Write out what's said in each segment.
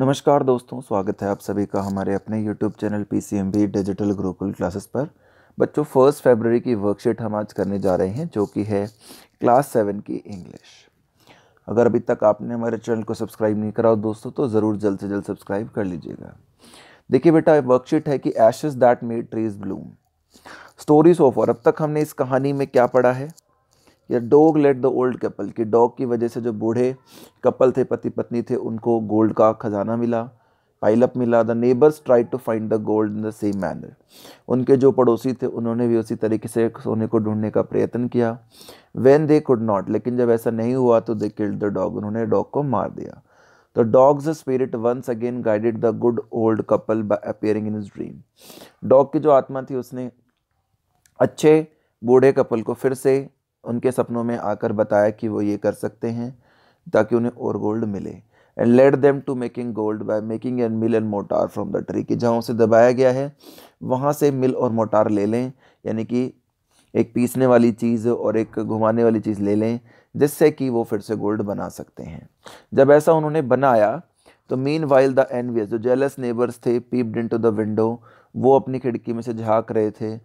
नमस्कार दोस्तों स्वागत है आप सभी का हमारे अपने YouTube channel P C M B digital Gurukul classes पर बच्चों फर्स्ट फेबररी की वर्कशीट हम आज करने जा रहे हैं जो कि है क्लास सेवन की इंग्लिश अगर अभी तक आपने हमारे चैनल को सब्सक्राइब नहीं करा हो दोस्तों तो ज़रूर जल्द से जल्द सब्सक्राइब कर लीजिएगा देखिए बेटा वर्कशीट है कि ashes that made trees bloom stories of और अब तक हमने इस कहानी में क्या पढ़ा है या dog led the old couple कि डॉग की वजह से जो बूढ़े कपल थे पति पत्नी थे उनको गोल्ड का ख़जाना मिला पाइलअप मिला the neighbours try to find the gold in the same manner उनके जो पड़ोसी थे उन्होंने भी उसी तरीके से सोने को ढूंढने का प्रयत्न किया वैन दे कुड नॉट लेकिन जब ऐसा नहीं हुआ तो दे किल्ड द डॉग उन्होंने डॉग को मार दिया the dog's spirit once again guided the good old couple by appearing in his dream dog की जो आत्मा थी उसने अच्छे बूढ़े कपल को फिर से उनके सपनों में आकर बताया कि वो ये कर सकते हैं ताकि उन्हें और गोल्ड मिले and let them to making gold by making and mill and mortar from the tree कि जहाँ उसे दबाया गया है वहाँ से मिल और मोटार ले लें यानी कि एक पीसने वाली चीज़ और एक घुमाने वाली चीज़ ले लें जिससे कि वो फिर से गोल्ड बना सकते हैं जब ऐसा उन्होंने बनाया तो मीन वाइल द एनवियस जो जेलस नेबर्स थे peeped into the window वो अपनी खिड़की में से झाँक रहे थे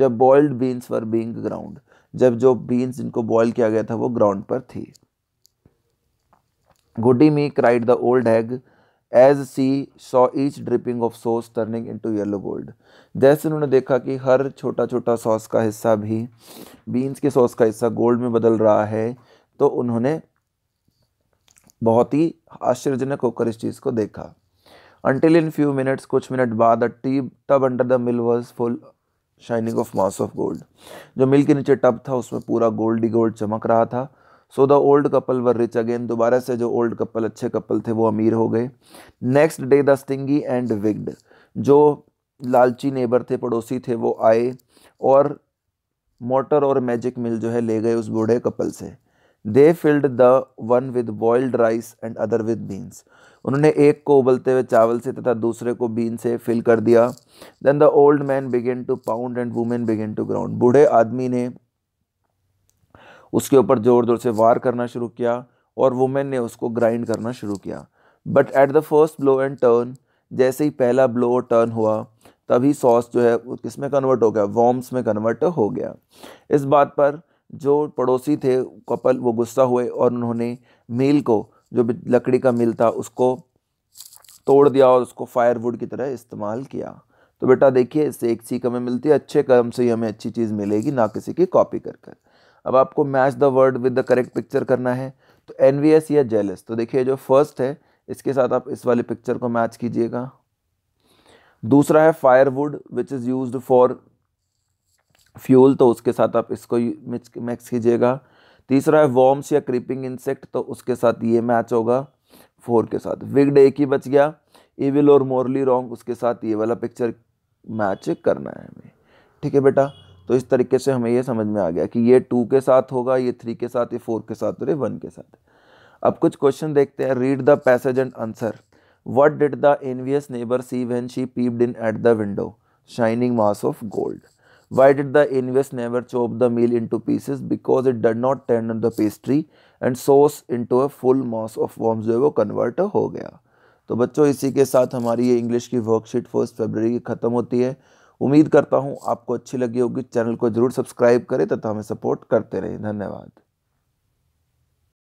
जब boiled beans were being ground जब जो बीन्स इनको बॉयल किया गया था वो ग्राउंड पर थी goody me cried the old hag as she saw each dripping of sauce turning into yellow gold जैसे उन्होंने देखा कि हर छोटा छोटा सॉस का हिस्सा भी बीन्स के सॉस का हिस्सा गोल्ड में बदल रहा है तो उन्होंने बहुत ही आश्चर्यजनक होकर इस चीज़ को देखा अनटिल इन फ्यू मिनट्स कुछ मिनट बाद the tub under the mill was full shining of mass of gold जो मिल के नीचे टब था उसमें पूरा गोल्ड ही गोल्ड चमक रहा था so the old couple were rich again दोबारा से जो ओल्ड कपल अच्छे कपल थे वो अमीर हो गए next day the stingy and wicked जो लालची नेबर थे पड़ोसी थे वो आए और मोटर और मैजिक मिल जो है ले गए उस बूढ़े कपल से they filled the one with boiled rice and other with beans उन्होंने एक को उबलते हुए चावल से तथा दूसरे को बीन से फिल कर दिया then the old man began to pound and women began to ground बूढ़े आदमी ने उसके ऊपर ज़ोर ज़ोर से वार करना शुरू किया और वुमेन ने उसको ग्राइंड करना शुरू किया but at the first blow and turn जैसे ही पहला ब्लो और टर्न हुआ तभी सॉस जो है किस में कन्वर्ट हो गया वॉम्स में कन्वर्ट हो गया इस बात पर जो पड़ोसी थे कपल वो गुस्सा हुए और उन्होंने मील को जो लकड़ी का मील था उसको तोड़ दिया और उसको फायरवुड की तरह इस्तेमाल किया तो बेटा देखिए इससे एक सीख हमें मिलती है अच्छे कर्म से ही हमें अच्छी चीज़ मिलेगी ना किसी की कॉपी कर कर अब आपको match the word with the correct picture करना है तो एन या जेलस तो देखिए जो फर्स्ट है इसके साथ आप इस वाले पिक्चर को मैच कीजिएगा दूसरा है firewood which is use for fuel तो उसके साथ आप इसको मिक्स कीजिएगा तीसरा है वॉर्म्स या क्रीपिंग इंसेक्ट तो उसके साथ ये मैच होगा फोर के साथ विगड एक ही बच गया इविल और मोरली रॉन्ग उसके साथ ये वाला पिक्चर मैच करना है हमें ठीक है बेटा तो इस तरीके से हमें ये समझ में आ गया कि ये टू के साथ होगा ये थ्री के साथ ये फोर के साथ और ये वन के साथ अब कुछ क्वेश्चन देखते हैं read the passage and answer what did the envious neighbour see when she peeped in at the window shining mass of gold Why did the invest never chop the meal into pieces? Because it did not turn on the pastry and sauce into a full mass of worms जो है वो convert हो गया तो बच्चों इसी के साथ हमारी ये इंग्लिश की वर्कशीट फर्स्ट फरवरी की ख़त्म होती है उम्मीद करता हूँ आपको अच्छी लगी होगी चैनल को ज़रूर सब्सक्राइब करें तथा हमें सपोर्ट करते रहें धन्यवाद